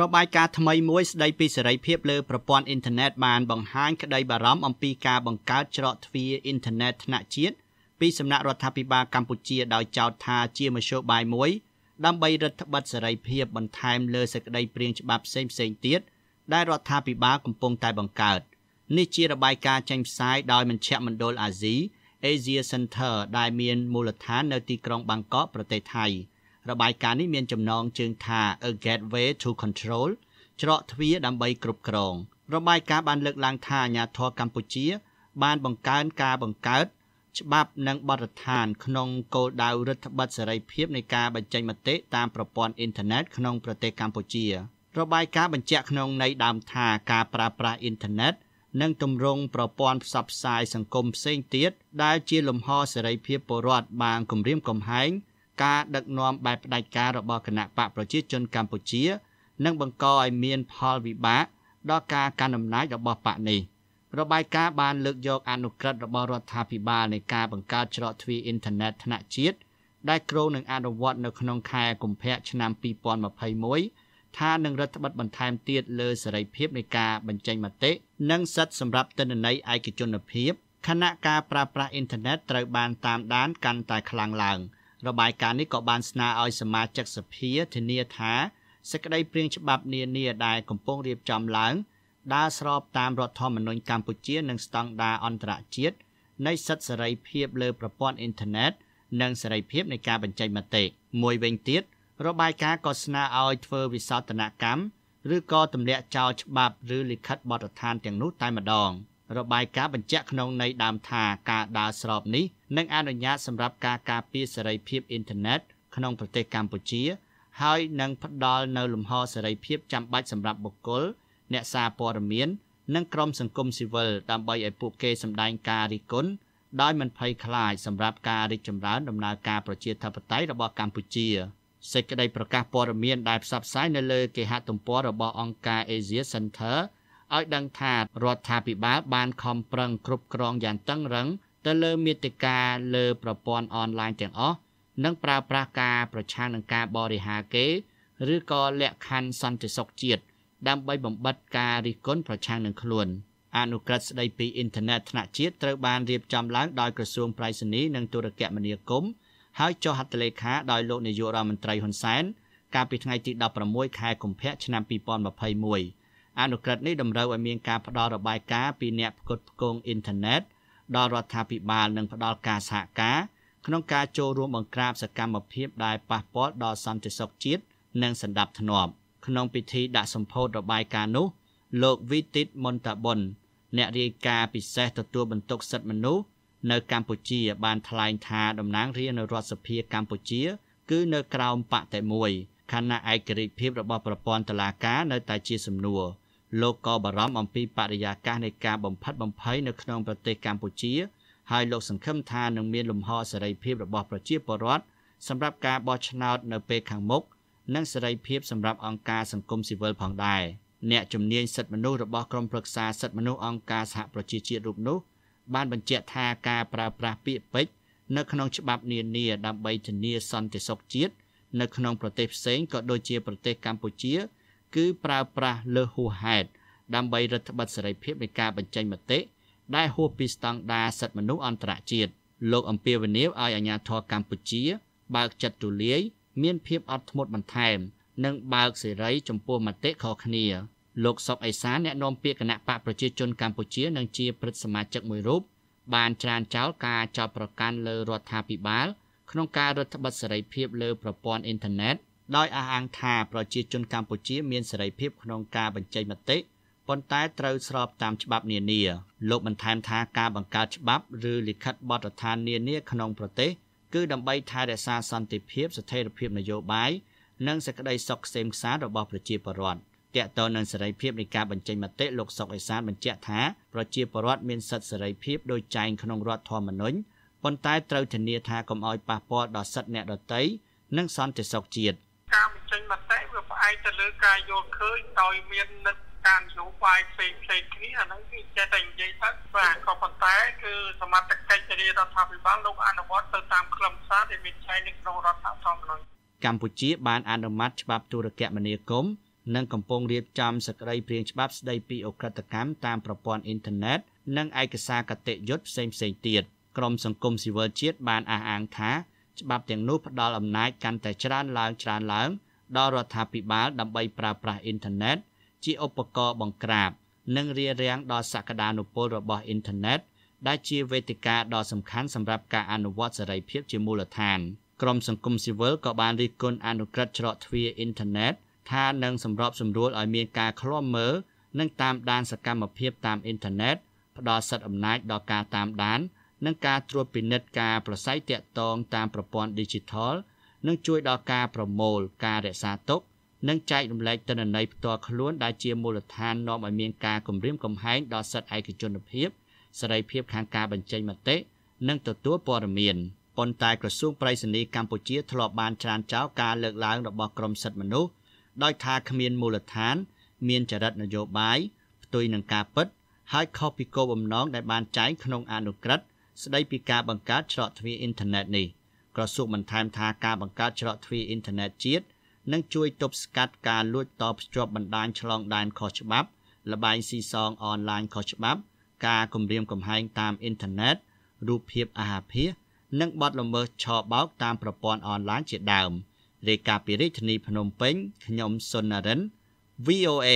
របាយការណ៍ថ្មីមួយស្ដីពីសេរីភាពលើប្រព័ន្ធអ៊ីនធឺណិតបានបង្ហាញក្តីបារម្ភអំពីការបង្កើតច្រកទ្វារអ៊ីនធឺណិតថ្នាក់ជាតិពីសំណាក់រដ្ឋាភិបាលកម្ពុជាដោយចោទថាជាមធ្យោបាយមួយដើម្បីរឹតបន្តឹងសេរីភាពបន្ថែមលើសេចក្តីព្រាងច្បាប់ផ្សេងផ្សេងទៀតដែលរដ្ឋាភិបាលកំពុងតែបង្កើតនេះជារបាយការណ៍ចេញផ្សាយដោយមជ្ឈមណ្ឌលអាស៊ី Asia Center ដែលមានមូលដ្ឋាននៅទីក្រុងបាងកកប្រទេសថៃ។របាយការណ៍នេះមានចំណងជើងថា A Gateway to Control ច្រកទ្វារដើម្បីគ្រប់គ្រង របាយការណ៍បានលើកឡើងថាអាញាធរកម្ពុជា បានបង្កើនការបង្កើត ច្បាប់និងបទដ្ឋានក្នុងគោលដៅរដ្ឋបတ်សេរីភាពនៃការបញ្ចេញមតិតាមប្រព័ន្ធអ៊ីនធឺណិតក្នុងប្រទេសកម្ពុជា របាយការណ៍បញ្ជាក់ក្នុងន័យដើមថាការប្រើប្រាស់អ៊ីនធឺណិតនិងទម្រង់ប្រព័ន្ធផ្សព្វផ្សាយសង្គមផ្សេងទៀតដែលជាលំហសេរីភាពពលរដ្ឋបានគម្រាមកំហែងការដឹកនាំបែបផ្ដាច់ការរបស់គណបកប្រជាជនកម្ពុជានឹងបង្កឲ្យមានផលវិបាកដល់ការកាន់អំណាចរបស់បកនេះរបាយការណ៍បានលើកយកអនុក្រឹត្យរបស់រដ្ឋាភិបាលនៃការបង្កើតច្រកទ្វារអ៊ីនធឺណិតថ្នាក់ជាតិដែលគ្រោងនឹងអនុវត្តនៅក្នុងខែកុម្ភៈឆ្នាំ2021ថានឹងរដ្ឋបတ်បន្ថែមទៀតលើសេរីភាពនៃការបញ្ចេញមតិនិងសិទ្ធិសម្រាប់ទិន្នន័យឯកជនភាពខណៈការប្រើប្រាស់អ៊ីនធឺណិតត្រូវបានតាមដានកាន់តែខ្លាំងឡើង។របាយការណ៍នេះក៏បានស្នើឲ្យសមាជិកសភាធានាថាសេចក្តីព្រាងច្បាប់នានាដែលកំពុងរៀបចំឡើងដើរស្របតាមរដ្ឋធម្មនុញ្ញកម្ពុជានិងស្តង់ដារអន្តរជាតិនៃសិទ្ធិសេរីភាពលើប្រព័ន្ធអ៊ីនធឺណិតនិងសេរីភាពនៃការបញ្ចេញមតិមួយវិញទៀត របាយការណ៍ក៏ស្នើឲ្យធ្វើវិសោធនកម្មឬក៏ទម្លាក់ចោលច្បាប់ ឬលិខិតបទដ្ឋានទាំងនោះតែម្ដង។របាយការណ៍បញ្ជាក់ក្នុងន័យដើមថាការដើរស្របនេះនឹងអនុញ្ញាតសម្រាប់ការការពារសេរីភាពអ៊ីនធឺណិតក្នុងប្រទេសកម្ពុជាហើយនឹងផ្ដល់នូវលំហសេរីភាពចាំបាច់សម្រាប់បុគ្គលអ្នកសារព័ត៌មាន និងក្រុមសង្គមស៊ីវិលដើម្បីឲ្យពួកគេសម្ដែងការរិះគន់ដោយមិនភ័យខ្លាចសម្រាប់ការរីកចម្រើនដំណើរការប្រជាធិបតេយ្យរបស់កម្ពុជា សេចក្តីប្រកាសព័ត៌មានដែលផ្សព្វផ្សាយនៅលើគេហទំព័ររបស់អង្គការ Asia Center ឲ្យដឹងថារដ្ឋាភិបាលបានខំប្រឹងគ្រប់គ្រងយ៉ាងតឹងរឹង ទៅលើមាតិកាលើប្រព័ន្ធអនឡាញទាំងអស់និងប្រើប្រាស់ការប្រឆាំងនឹងការបរិហាគេឬក៏លក្ខខណ្ឌសន្តិសុខជាតិដើម្បីបំបិតការរិះគន់ប្រឆាំងនឹងខ្លួនអនុក្រឹត្យស្ដីពីអ៊ីនធឺណិតថ្នាក់ជាតិត្រូវបានរៀបចំឡើងដោយក្រសួងប្រៃសណីនិងទូរគមនាគមន៍ហើយចុះហត្ថលេខាដោយលោកនាយករដ្ឋមន្ត្រីហ៊ុនសែនកាលពីថ្ងៃទី16ខែកុម្ភៈឆ្នាំ2021អនុក្រឹត្យនេះតម្រូវឲ្យមានការផ្ដល់របាយការណ៍ពីអ្នកផ្គត់ផ្គង់អ៊ីនធឺណិតដល់រដ្ឋាភិបាលនិងផ្ដល់ការសហការក្នុងការចូលរួមបង្ក្រាបសកម្មភាពដែលប៉ះពាល់ដល់សន្តិសុខជាតិនិងសន្តិភាពក្នុងពិធីដាក់សម្ពោធរបាយការណ៍នោះលោកវីទីតមន្តបុនអ្នករាយការណ៍ពិសេសទទួលបន្ទុកសិទ្ធិមនុស្សនៅកម្ពុជា បានថ្លែងថាតំណាងរាស្ត្រនៅរដ្ឋសភាកម្ពុជា គឺនៅក្រោមបកតែមួយខណៈឯករាជ្យភាពរបស់ប្រព័ន្ធតុលាការនៅតែជាសំណួរលោកក៏បារម្ភអំពីបរិយាកាសនៃការបំផិតបំភ័យនៅក្នុងប្រទេសកម្ពុជាហើយលោកសង្ឃឹមថានឹងមានលំហសេរីភាពរបស់ប្រជាពលរដ្ឋសម្រាប់ការបោះឆ្នោតនៅពេលខាងមុខនិងសេរីភាពសម្រាប់អង្គការសង្គមស៊ីវិលផងដែរអ្នកជំនាញសិទ្ធិមនុស្សរបស់ក្រមប្រឹក្សាសិទ្ធិមនុស្សអង្គការសហប្រជាជាតិរូបនោះបានបញ្ជាក់ថាការប្រើប្រាស់ពាក្យពេចន៍នៅក្នុងច្បាប់នានាដើម្បីធានាសន្តិសុខជាតិនៅក្នុងប្រទេសផ្សេងក៏ដូចជាប្រទេសកម្ពុជាគឺប្រើប្រាស់លើហួសហេតុដើម្បីរដ្ឋបတ်សេរីភាពនៃការបញ្ចេញមតិដែលហួសពីស្តង់ដារសិទ្ធិមនុស្សអន្តរជាតិលោកអំពីវនីវឲ្យអាជ្ញាធរកម្ពុជា បើកចិត្តទូលាយមានភាពអត់ធ្មត់បន្ថែមនិងបើកសេរីចំពោះមតិខុសគ្នាលោកសុកអេសានអ្នកនាំពាក្យគណៈបកប្រជាជនកម្ពុជានិងជាព្រឹទ្ធសមាជិកមួយរូបបានច្រានចោលការចោទប្រកាន់លើរដ្ឋាភិបាល ក្នុងការរដ្ឋបတ်សេរីភាពលើប្រព័ន្ធអ៊ីនធឺណិតដោយអះអាងថាប្រជាជនកម្ពុជាមានសេរីភាពក្នុងការបញ្ចេញមតិប៉ុន្តែត្រូវស្របតាមច្បាប់នានាលោកបន្ថែមថាការបង្កើតច្បាប់ឬលិខិតបទដ្ឋាននានាក្នុងប្រទេសគឺដើម្បីថែរក្សាសន្តិភាព ស្ថិរភាពនយោបាយនិងសេចក្តីសុខក្សេមខ្សាន្តរបស់ប្រជាពលរដ្ឋតកតនឹងសេរីភាពនៃការបញ្ចេញមតិលោកសុកអេសានបញ្ជាក់ថាប្រជាពលរដ្ឋមានសិទ្ធិសេរីភាពដោយចែងក្នុងរដ្ឋធម្មនុញ្ញប៉ុន្តែត្រូវធានាថាកុំឲ្យប៉ះពាល់ដល់សិទ្ធិអ្នកដទៃនិងសន្តិសុខជាតិ។ទៅលើការយល់ឃើញដោយមាននិន្នាការនយោបាយផ្សេងផ្សេងគ្នាអាហ្នឹងគឺចេះតែនិយាយទៅបាទក៏ប៉ុន្តែគឺសមត្ថកិច្ចរាជរដ្ឋាភិបាលលោកអនុវត្តទៅតាមខ្លឹមសារដែលមានចែងនៅក្នុងរដ្ឋធម្មនុញ្ញកម្ពុជាបានអនុម័តច្បាប់ទូរគមនាគមន៍និងកំពុងរៀបចំសេចក្តីព្រាងច្បាប់ស្តីពីអ ுக ្រិតកម្មតាមប្រព័ន្ធអ៊ីនធឺណិតនិងឯកសារគតិយុត្តផ្សេងផ្សេងទៀតក្រមសង្គមស៊ីវិលជាតិបានអះអាងថាច្បាប់ទាំងនោះផ្ដល់អំណាចកាន់តែច្រើនឡើងច្រើនឡើងដល់រដ្ឋាភិបាលដើម្បីប្រើប្រាស់អ៊ីនធឺណិតជាឧបករណ៍បង្ក្រាបនិងរារាំងដល់សក្តានុពលរបស់អ៊ីនធឺណិតដែលជាវេទិកាដ៏សំខាន់សម្រាប់ការអនុវត្តសេរីភាពជាមូលដ្ឋាន ក្រមសង្គមស៊ីវិលក៏បានរិះគន់អនុក្រឹត្យច្រកទ្វារអ៊ីនធឺណិតថានឹងសម្របសម្រួលឲ្យមានការឃ្លាំមើលនិងតាមដានសកម្មភាពតាមអ៊ីនធឺណិតផ្ដល់សិទ្ធិអំណាចដល់ការតាមដាន និងការត្រួតពិនិត្យការប្រស័យទាក់ទងតាមប្រព័ន្ធ Digital នឹងជួយដល់ការប្រមូលការរក្សាទុកនិងចែករំលែកទិន្នន័យផ្ទាល់ខ្លួនដែលជាមូលដ្ឋាននាំឲ្យមានការគម្រាមកំហែងដល់សិទ្ធិឯកជនភាពសេរីភាពខាងការបញ្ចេញមតិនិងទទួលព័ត៌មានប៉ុន្តែក្រសួងប្រៃសណីកម្ពុជាធ្លាប់បានច្រានចោលការលើកឡើងរបស់ក្រមសិទ្ធិមនុស្សដោយថាគ្មានមូលដ្ឋាន មានចរិតនយោបាយផ្ទុយនឹងការពិត ហើយខុសពីគោលបំណងដែលបានចែងក្នុងអនុក្រឹត្យស្ដីពីការបង្កើតច្រកទ្វារអ៊ីនធឺណិតនេះ។ក្រសួងបានថែមថាការបង្កើតច្រកទ្វារអ៊ីនធឺណិតជាតិនឹងជួយទប់ស្កាត់ការលួចតបភ្ជាប់បណ្ដាញឆ្លងដែនខុសច្បាប់លបែងស៊ីសងអនឡាញខុសច្បាប់ ការគំរាមកំហែងតាមអ៊ីនធឺណិតរូបភាពអាហារភាសនិងបទល្មើសឆបោកតាមប្រព័ន្ធអនឡាញជាដើមរាយការណ៍ពីរាជធានីភ្នំពេញខ្ញុំសុននរិន VOA